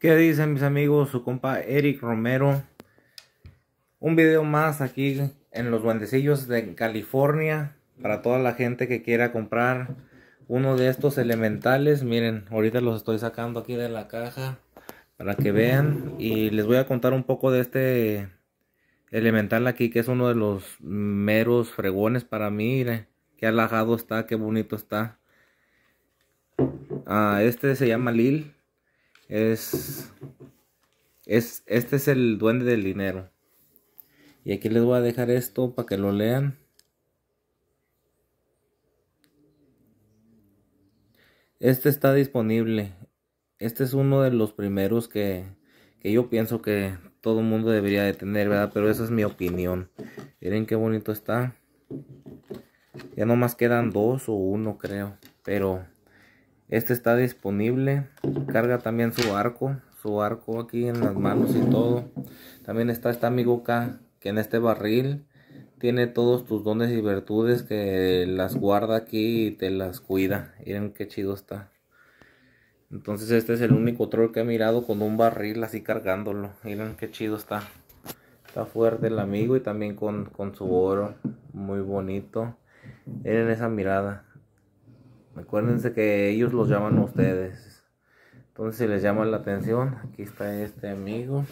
¿Qué dicen mis amigos? Su compa Eric Romero. Un video más aquí en los Duendecillos de California. Para toda la gente que quiera comprar uno de estos elementales. Miren, ahorita los estoy sacando aquí de la caja. Para que vean. Y les voy a contar un poco de este elemental aquí. Que es uno de los meros fregones para mí. Miren, qué alajado está, qué bonito está. Ah, este se llama Lil es, es, este es el duende del dinero. Y aquí les voy a dejar esto para que lo lean. Este está disponible. Este es uno de los primeros que, que yo pienso que todo el mundo debería de tener, ¿verdad? Pero esa es mi opinión. Miren qué bonito está. Ya nomás quedan dos o uno, creo. Pero este está disponible. Carga también su arco. Su arco aquí en las manos y todo. También está esta amiguca que en este barril tiene todos tus dones y virtudes que las guarda aquí y te las cuida. Miren qué chido está. Entonces este es el único troll que he mirado con un barril así cargándolo. Miren qué chido está. Está fuerte el amigo y también con, con su oro. Muy bonito. Miren esa mirada. Recuerden que ellos los llaman a ustedes. Entonces, si les llama la atención, aquí está este amigo.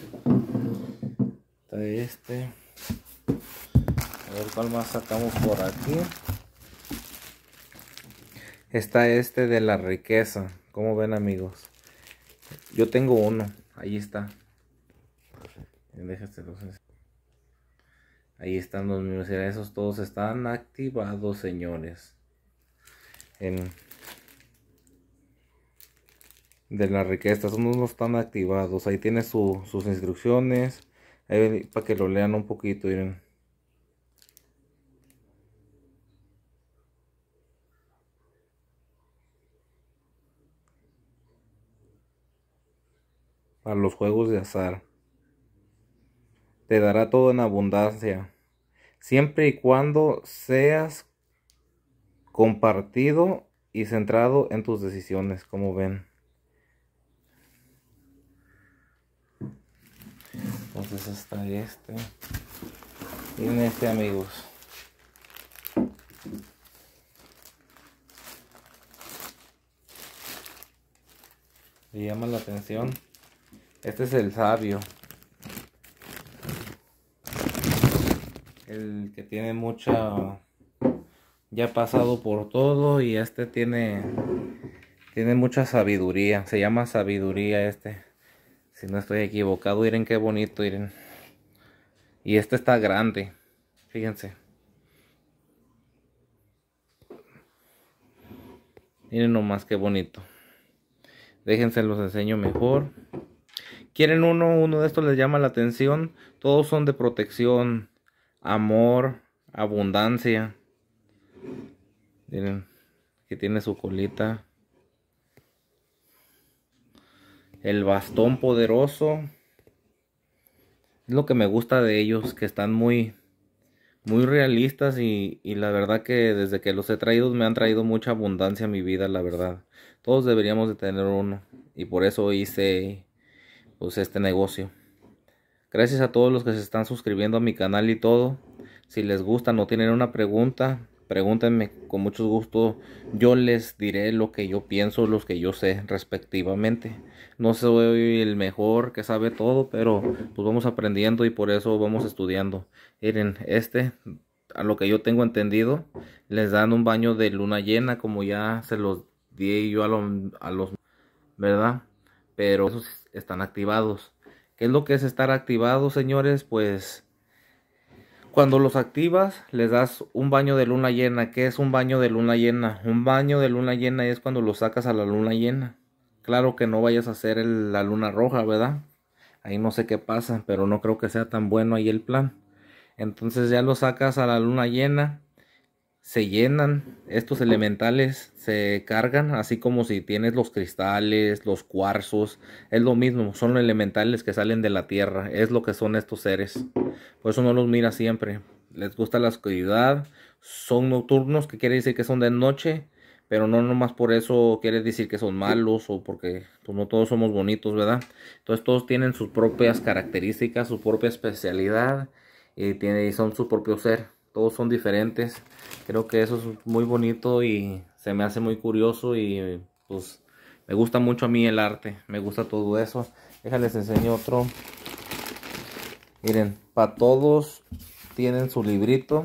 Está este. A ver cuál más sacamos por aquí. Está este de la riqueza. Como ven, amigos? Yo tengo uno. Ahí está. Ahí están los mismos. Esos todos están activados, señores de las riquezas Son no están activados. Ahí tiene sus instrucciones. para que lo lean un poquito. Miren. Para los juegos de azar. Te dará todo en abundancia. Siempre y cuando seas compartido y centrado en tus decisiones, como ven. Entonces está este. Y en este amigos. Le llama la atención. Este es el sabio. El que tiene mucha ya ha pasado por todo y este tiene, tiene mucha sabiduría. Se llama sabiduría este. Si no estoy equivocado, miren qué bonito, miren. Y este está grande, fíjense. Miren nomás qué bonito. Déjense los enseño mejor. Quieren uno, uno de estos les llama la atención. Todos son de protección, amor, abundancia. Miren, que tiene su colita. El bastón poderoso. Es lo que me gusta de ellos, que están muy, muy realistas y, la verdad que desde que los he traído me han traído mucha abundancia a mi vida, la verdad. Todos deberíamos de tener uno y por eso hice pues este negocio. Gracias a todos los que se están suscribiendo a mi canal y todo. Si les gusta, no tienen una pregunta, Pregúntenme con mucho gusto, yo les diré lo que yo pienso, los que yo sé respectivamente. No soy el mejor que sabe todo, pero pues vamos aprendiendo y por eso vamos estudiando. Miren, este, a lo que yo tengo entendido, les dan un baño de luna llena, como ya se los di yo a, a los, ¿verdad? Pero esos están activados. ¿Qué es lo que es estar activado, señores? Pues cuando los activas, les das un baño de luna llena. ¿Qué es un baño de luna llena? Un baño de luna llena es cuando lo sacas a la luna llena. Claro que no vayas a hacer la luna roja, ¿verdad? Ahí no sé qué pasa, pero no creo que sea tan bueno ahí el plan. Entonces ya lo sacas a la luna llena se llenan, estos elementales se cargan, así como si tienes los cristales, los cuarzos, es lo mismo, son los elementales que salen de la tierra, es lo que son estos seres. Por eso no los mira siempre, les gusta la oscuridad, son nocturnos, que quiere decir que son de noche, pero no nomás por eso quiere decir que son malos o porque pues, no todos somos bonitos, ¿verdad? Entonces todos tienen sus propias características, su propia especialidad y, y son su propio ser todos son diferentes. Creo que eso es muy bonito y se me hace muy curioso y pues me gusta mucho a mí el arte, me gusta todo eso. Déjales enseño otro. Miren, para todos tienen su librito.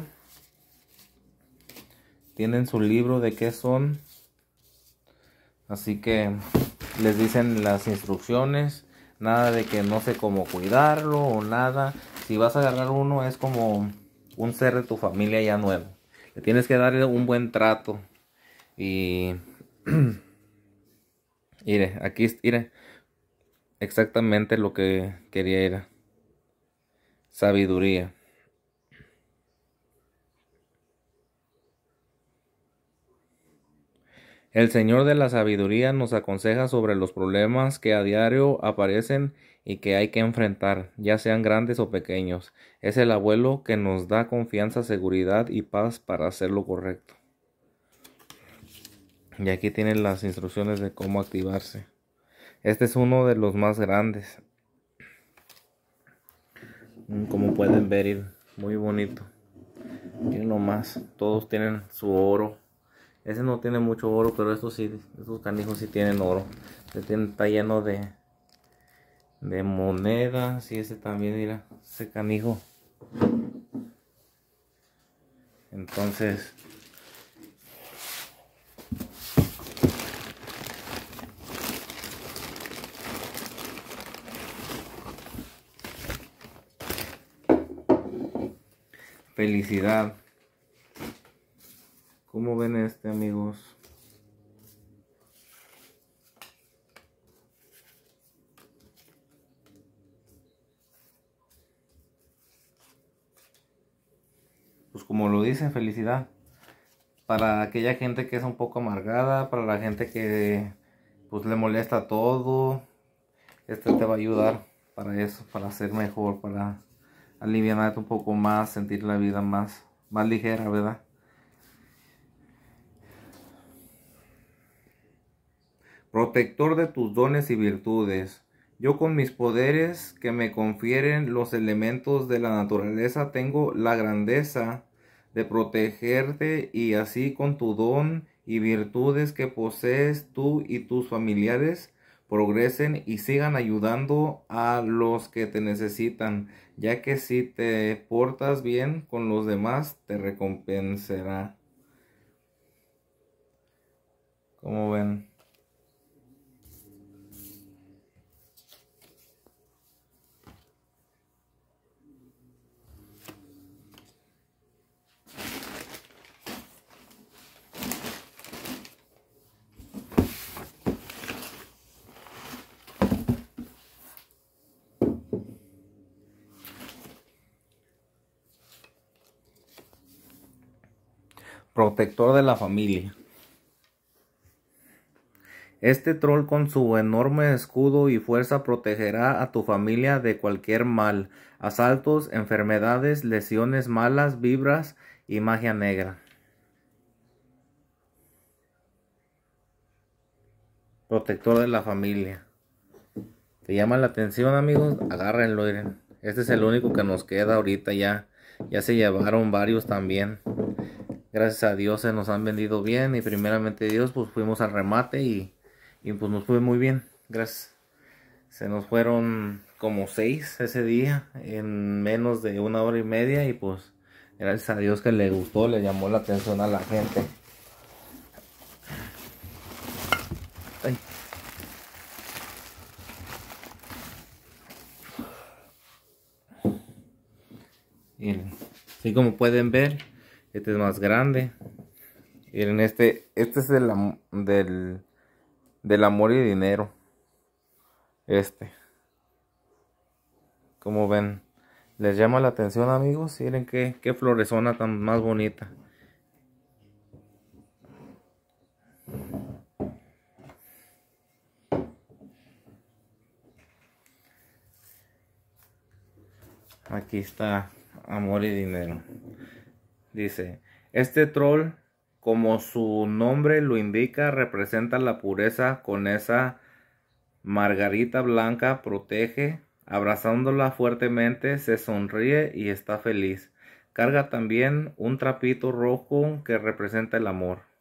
Tienen su libro de qué son. Así que les dicen las instrucciones. Nada de que no sé cómo cuidarlo o nada. Si vas a agarrar uno es como un ser de tu familia ya nuevo. Le tienes que darle un buen trato. Y. mire, aquí, mire. Exactamente lo que quería era sabiduría. El Señor de la Sabiduría nos aconseja sobre los problemas que a diario aparecen y que hay que enfrentar, ya sean grandes o pequeños. Es el abuelo que nos da confianza, seguridad y paz para hacer lo correcto. Y aquí tienen las instrucciones de cómo activarse. Este es uno de los más grandes. Mm, como pueden ver, muy bonito. lo más, todos tienen su oro. Ese no tiene mucho oro, pero estos sí, estos canijos sí tienen oro. Este está lleno de, de monedas y ese también, mira, ese canijo. Entonces, felicidad. ¿Cómo ven este, amigos? Pues, como lo dicen, felicidad. Para aquella gente que es un poco amargada, para la gente que pues le molesta todo, este te va a ayudar para eso, para ser mejor, para aliviarte un poco más, sentir la vida más, más ligera, ¿verdad? Protector de tus dones y virtudes. Yo con mis poderes que me confieren los elementos de la naturaleza tengo la grandeza de protegerte y así con tu don y virtudes que posees tú y tus familiares progresen y sigan ayudando a los que te necesitan, ya que si te portas bien con los demás te recompensará. Como ven. protector de la familia. Este troll con su enorme escudo y fuerza protegerá a tu familia de cualquier mal, asaltos, enfermedades, lesiones malas, vibras y magia negra. Protector de la familia. ¿Te llama la atención amigos? Agárrenlo, Este es el único que nos queda ahorita ya. Ya se llevaron varios también gracias a Dios se nos han vendido bien y primeramente Dios pues fuimos al remate y, pues nos fue muy bien, gracias. Se nos fueron como seis ese día en menos de una hora y media y pues gracias a Dios que le gustó, le llamó la atención a la gente. Ay. Y así como pueden ver, este es más grande. Miren, este, este es el, del, del amor y dinero. Este. Como ven, les llama la atención amigos. Miren que qué florezona tan más bonita. Aquí está amor y dinero. Dice, este troll, como su nombre lo indica, representa la pureza con esa margarita blanca, protege, abrazándola fuertemente, se sonríe y está feliz. Carga también un trapito rojo que representa el amor.